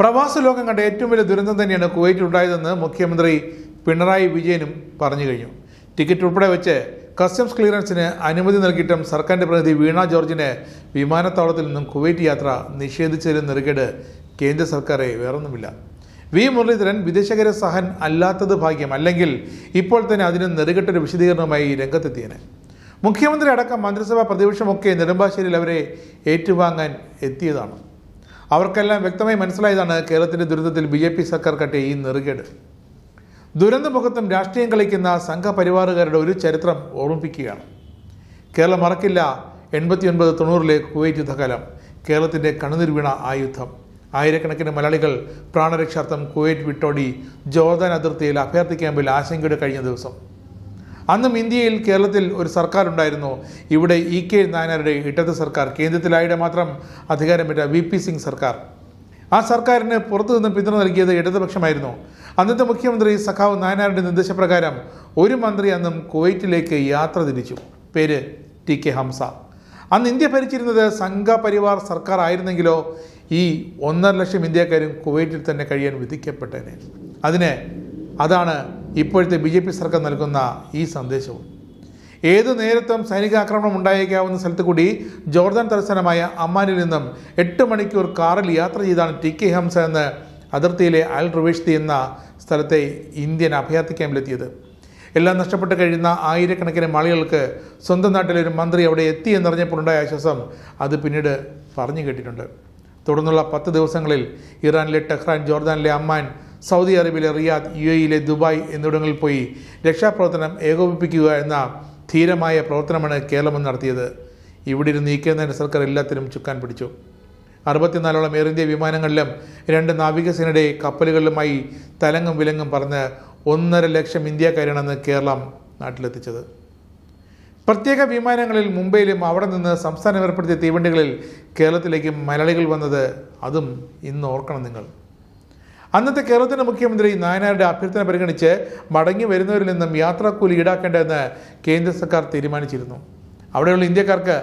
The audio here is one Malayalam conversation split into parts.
പ്രവാസ ലോകം കണ്ട ഏറ്റവും വലിയ ദുരന്തം തന്നെയാണ് കുവൈറ്റിൽ ഉണ്ടായതെന്ന് മുഖ്യമന്ത്രി പിണറായി വിജയനും പറഞ്ഞു കഴിഞ്ഞു ടിക്കറ്റ് ഉൾപ്പെടെ വെച്ച് കസ്റ്റംസ് ക്ലിയറൻസിന് അനുമതി നൽകിയിട്ടും സർക്കാരിൻ്റെ പ്രതിനിധി വീണ ജോർജിന് വിമാനത്താവളത്തിൽ നിന്നും കുവൈറ്റ് യാത്ര നിഷേധിച്ചതിൽ നെറുകേട് കേന്ദ്ര സർക്കാരെ വേറൊന്നുമില്ല വി മുരളീധരൻ വിദേശകര സഹൻ അല്ലാത്തത് ഭാഗ്യം അല്ലെങ്കിൽ ഇപ്പോൾ തന്നെ അതിന് നെറുകെട്ടൊരു വിശദീകരണവുമായി രംഗത്തെത്തിയേനെ മുഖ്യമന്ത്രി അടക്കം മന്ത്രിസഭാ പ്രതിപക്ഷമൊക്കെ നെടുമ്പാശ്ശേരിയിൽ അവരെ ഏറ്റുവാങ്ങാൻ എത്തിയതാണ് അവർക്കെല്ലാം വ്യക്തമായി മനസ്സിലായതാണ് കേരളത്തിൻ്റെ ദുരിതത്തിൽ ബി ജെ പി സർക്കാർ കട്ടിയ ഈ നെറുകേട് ദുരന്തമുഖത്തും രാഷ്ട്രീയം കളിക്കുന്ന സംഘപരിവാറുകാരുടെ ഒരു ചരിത്രം ഓർമ്മിപ്പിക്കുകയാണ് കേരളം മറക്കില്ല ഒൻപത് തൊണ്ണൂറിലെ കുവൈറ്റ് യുദ്ധകാലം കേരളത്തിൻ്റെ കണ്ണുനീർ വീണ ആ യുദ്ധം ആയിരക്കണക്കിന് മലയാളികൾ പ്രാണരക്ഷാർത്ഥം കുവൈറ്റ് വിട്ടോടി ജോർദാൻ അതിർത്തിയിൽ അഭയാർത്ഥി ക്യാമ്പിൽ ആശങ്കയുടെ കഴിഞ്ഞ ദിവസം അന്നും ഇന്ത്യയിൽ കേരളത്തിൽ ഒരു സർക്കാർ ഉണ്ടായിരുന്നു ഇവിടെ ഇ കെ നായനാരുടെ ഇടത് സർക്കാർ കേന്ദ്രത്തിലായിട്ട് മാത്രം അധികാരമേറ്റ വി പി സിംഗ് സർക്കാർ ആ സർക്കാരിന് പുറത്തു നിന്ന് പിന്തുണ നൽകിയത് ഇടതുപക്ഷമായിരുന്നു അന്നത്തെ മുഖ്യമന്ത്രി സഖാവ് നായനാരുടെ നിർദ്ദേശപ്രകാരം ഒരു മന്ത്രി അന്നും കുവൈറ്റിലേക്ക് യാത്ര തിരിച്ചു പേര് ടി കെ ഹംസ അന്ന് ഇന്ത്യ ഭരിച്ചിരുന്നത് സംഘപരിവാർ സർക്കാർ ആയിരുന്നെങ്കിലോ ഈ ഒന്നര ലക്ഷം ഇന്ത്യക്കാരും കുവൈറ്റിൽ തന്നെ കഴിയാൻ വിധിക്കപ്പെട്ടേനെ അതിന് അതാണ് ഇപ്പോഴത്തെ ബി ജെ പി സർക്കാർ നൽകുന്ന ഈ സന്ദേശവും ഏത് നേരത്തും സൈനിക ആക്രമണം ഉണ്ടായേക്കാവുന്ന സ്ഥലത്ത് കൂടി ജോർദാൻ തലസ്ഥാനമായ അമ്മാനിൽ നിന്നും എട്ട് മണിക്കൂർ കാറിൽ യാത്ര ചെയ്താണ് ടി കെ ഹംസ എന്ന് അതിർത്തിയിലെ അൽ റുവേഷ്തി എന്ന സ്ഥലത്തെ ഇന്ത്യൻ അഭയാർത്ഥി ക്യാമ്പിലെത്തിയത് എല്ലാം നഷ്ടപ്പെട്ട് കഴിയുന്ന ആയിരക്കണക്കിന് മാളികൾക്ക് സ്വന്തം നാട്ടിലെ ഒരു മന്ത്രി അവിടെ എത്തി എന്നറിഞ്ഞപ്പോഴുണ്ടായ ആശ്വാസം അത് പിന്നീട് പറഞ്ഞു കേട്ടിട്ടുണ്ട് തുടർന്നുള്ള പത്ത് ദിവസങ്ങളിൽ ഇറാനിലെ ടെഹ്റാൻ ജോർദാനിലെ അമ്മാൻ സൗദി അറേബ്യയിലെ റിയാദ് യു എയിലെ ദുബായ് എന്നിവിടങ്ങളിൽ പോയി രക്ഷാപ്രവർത്തനം ഏകോപിപ്പിക്കുക എന്ന ധീരമായ പ്രവർത്തനമാണ് കേരളം നടത്തിയത് ഇവിടെ ഇരുന്ന് ഈ സർക്കാർ എല്ലാത്തിനും ചുക്കാൻ പിടിച്ചു അറുപത്തിനാലോളം എയർ ഇന്ത്യ വിമാനങ്ങളിലും രണ്ട് നാവികസേനയുടെ കപ്പലുകളിലുമായി തലങ്ങും വിലങ്ങും പറഞ്ഞ് ഒന്നര ലക്ഷം ഇന്ത്യക്കാരാണെന്ന് കേരളം നാട്ടിലെത്തിച്ചത് പ്രത്യേക വിമാനങ്ങളിൽ മുംബൈയിലും അവിടെ നിന്ന് സംസ്ഥാനം ഏർപ്പെടുത്തിയ തീവണ്ടികളിൽ കേരളത്തിലേക്ക് മലയാളികൾ വന്നത് അതും ഇന്ന് ഓർക്കണം നിങ്ങൾ അന്നത്തെ കേരളത്തിൻ്റെ മുഖ്യമന്ത്രി നായനാരുടെ അഭ്യർത്ഥന പരിഗണിച്ച് മടങ്ങി വരുന്നവരിൽ നിന്നും യാത്രാക്കൂലി ഈടാക്കേണ്ടതെന്ന് കേന്ദ്ര സർക്കാർ തീരുമാനിച്ചിരുന്നു അവിടെയുള്ള ഇന്ത്യക്കാർക്ക്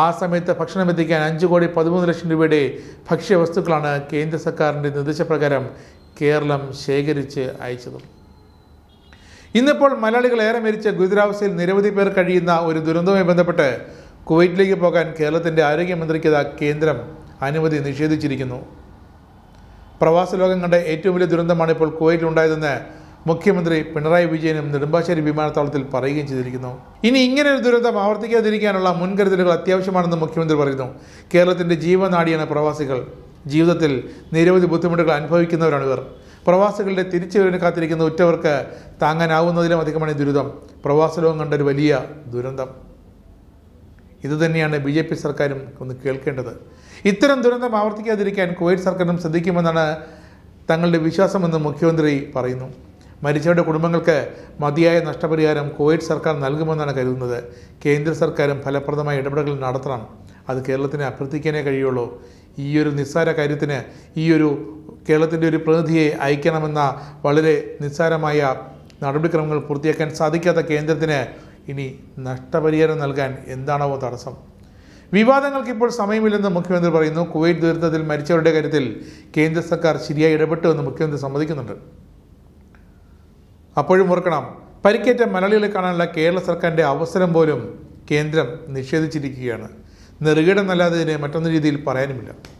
ആ സമയത്ത് ഭക്ഷണം എത്തിക്കാൻ അഞ്ച് കോടി പതിമൂന്ന് ലക്ഷം രൂപയുടെ ഭക്ഷ്യവസ്തുക്കളാണ് കേന്ദ്ര സർക്കാരിൻ്റെ നിർദ്ദേശപ്രകാരം കേരളം ശേഖരിച്ച് അയച്ചത് ഇന്നിപ്പോൾ മലയാളികൾ ഏറെ മരിച്ച ഗുരുതരാവസ്ഥയിൽ നിരവധി പേർ കഴിയുന്ന ഒരു ദുരന്തവുമായി ബന്ധപ്പെട്ട് കുവൈറ്റിലേക്ക് പോകാൻ കേരളത്തിൻ്റെ ആരോഗ്യമന്ത്രിക്ക് കേന്ദ്രം അനുമതി നിഷേധിച്ചിരിക്കുന്നു പ്രവാസ ലോകം കണ്ട ഏറ്റവും വലിയ ദുരന്തമാണ് ഇപ്പോൾ ഉണ്ടായതെന്ന് മുഖ്യമന്ത്രി പിണറായി വിജയനും നെടുമ്പാശ്ശേരി വിമാനത്താവളത്തിൽ പറയുകയും ചെയ്തിരിക്കുന്നു ഇനി ഇങ്ങനെ ഒരു ദുരന്തം ആവർത്തിക്കാതിരിക്കാനുള്ള മുൻകരുതലുകൾ അത്യാവശ്യമാണെന്ന് മുഖ്യമന്ത്രി പറയുന്നു കേരളത്തിൻ്റെ ജീവനാടിയാണ് പ്രവാസികൾ ജീവിതത്തിൽ നിരവധി ബുദ്ധിമുട്ടുകൾ അനുഭവിക്കുന്നവരാണ് ഇവർ പ്രവാസികളുടെ തിരിച്ചുവരവിന് കാത്തിരിക്കുന്ന ഉറ്റവർക്ക് താങ്ങാനാവുന്നതിലും അധികമാണ് ദുരിതം പ്രവാസ ലോകം കണ്ട ഒരു വലിയ ദുരന്തം ഇതുതന്നെയാണ് ബി ജെ പി സർക്കാരും ഒന്ന് കേൾക്കേണ്ടത് ഇത്തരം ദുരന്തം ആവർത്തിക്കാതിരിക്കാൻ കുവൈറ്റ് സർക്കാരും ശ്രദ്ധിക്കുമെന്നാണ് തങ്ങളുടെ വിശ്വാസമെന്ന് മുഖ്യമന്ത്രി പറയുന്നു മരിച്ചവരുടെ കുടുംബങ്ങൾക്ക് മതിയായ നഷ്ടപരിഹാരം കുവൈറ്റ് സർക്കാർ നൽകുമെന്നാണ് കരുതുന്നത് കേന്ദ്ര സർക്കാരും ഫലപ്രദമായ ഇടപെടലുകൾ നടത്തണം അത് കേരളത്തിനെ അഭ്യർത്ഥിക്കാനേ കഴിയുള്ളൂ ഈ ഒരു നിസ്സാര കാര്യത്തിന് ഈ ഒരു കേരളത്തിൻ്റെ ഒരു പ്രതിനിധിയെ അയക്കണമെന്ന വളരെ നിസ്സാരമായ നടപടിക്രമങ്ങൾ പൂർത്തിയാക്കാൻ സാധിക്കാത്ത കേന്ദ്രത്തിന് ഇനി നഷ്ടപരിഹാരം നൽകാൻ എന്താണാവോ തടസ്സം വിവാദങ്ങൾക്കിപ്പോൾ സമയമില്ലെന്ന് മുഖ്യമന്ത്രി പറയുന്നു കുവൈറ്റ് ദുരന്തത്തിൽ മരിച്ചവരുടെ കാര്യത്തിൽ കേന്ദ്ര സർക്കാർ ശരിയായി ഇടപെട്ടുവെന്ന് മുഖ്യമന്ത്രി സമ്മതിക്കുന്നുണ്ട് അപ്പോഴും ഓർക്കണം പരിക്കേറ്റ മലയാളികളെ കാണാനുള്ള കേരള സർക്കാരിൻ്റെ അവസരം പോലും കേന്ദ്രം നിഷേധിച്ചിരിക്കുകയാണ് നെറുകേടെന്നല്ലാതെ ഇതിനെ മറ്റൊന്ന് രീതിയിൽ പറയാനുമില്ല